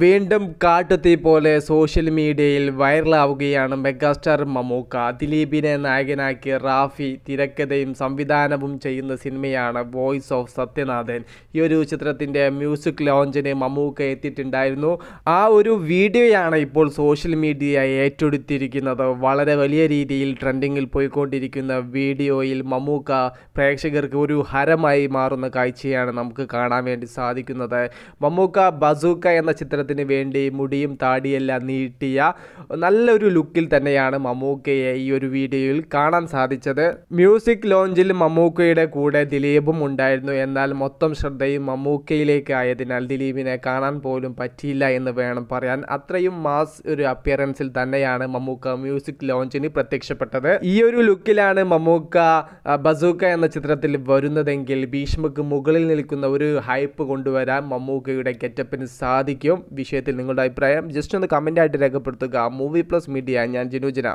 വീണ്ടും കാട്ടുതീ പോലെ സോഷ്യൽ മീഡിയയിൽ വൈറലാവുകയാണ് മെഗാസ്റ്റാർ മമൂക്ക ദിലീപിനെ നായകനാക്കി റാഫി തിരക്കഥയും സംവിധാനവും ചെയ്യുന്ന സിനിമയാണ് വോയിസ് ഓഫ് സത്യനാഥൻ ഈ ഒരു ചിത്രത്തിൻ്റെ മ്യൂസിക് ലോഞ്ചിന് മമൂക്ക എത്തിയിട്ടുണ്ടായിരുന്നു ആ ഒരു വീഡിയോയാണ് ഇപ്പോൾ സോഷ്യൽ മീഡിയ ഏറ്റെടുത്തിരിക്കുന്നത് വളരെ വലിയ രീതിയിൽ ട്രെൻഡിങ്ങിൽ പോയിക്കൊണ്ടിരിക്കുന്ന വീഡിയോയിൽ മമൂക്ക പ്രേക്ഷകർക്ക് ഒരു ഹരമായി മാറുന്ന കാഴ്ചയാണ് നമുക്ക് കാണാൻ വേണ്ടി സാധിക്കുന്നത് മമ്മൂക്ക ബസൂക്ക എന്ന ചിത്രം ചിത്രത്തിന് വേണ്ടി മുടിയും താടിയെല്ലാം നീട്ടിയ നല്ലൊരു ലുക്കിൽ തന്നെയാണ് മമ്മൂക്കയെ ഈ ഒരു വീഡിയോയിൽ കാണാൻ സാധിച്ചത് മ്യൂസിക് ലോഞ്ചിൽ മമ്മൂക്കയുടെ കൂടെ ദിലീപും ഉണ്ടായിരുന്നു എന്നാൽ മൊത്തം ശ്രദ്ധയും മമ്മൂക്കയിലേക്ക് ആയതിനാൽ ദിലീപിനെ കാണാൻ പോലും പറ്റിയില്ല എന്ന് വേണം പറയാൻ അത്രയും മാസ് ഒരു അപ്പിയറൻസിൽ തന്നെയാണ് മമ്മൂക്ക മ്യൂസിക് ലോഞ്ചിന് പ്രത്യക്ഷപ്പെട്ടത് ഈ ഒരു ലുക്കിലാണ് മമ്മൂക്ക ബസൂക്ക എന്ന ചിത്രത്തിൽ വരുന്നതെങ്കിൽ ഭീഷ്മക്ക് മുകളിൽ നിൽക്കുന്ന ഒരു ഹൈപ്പ് കൊണ്ടുവരാൻ മമ്മൂക്കയുടെ ഗെറ്റപ്പിന് സാധിക്കും വിഷയത്തിൽ നിങ്ങളുടെ അഭിപ്രായം ജസ്റ്റ് ഒന്ന് കമൻ്റായിട്ട് രേഖപ്പെടുത്തുക മൂവി പ്ലസ് മീഡിയ ഞാൻ ജിനുജന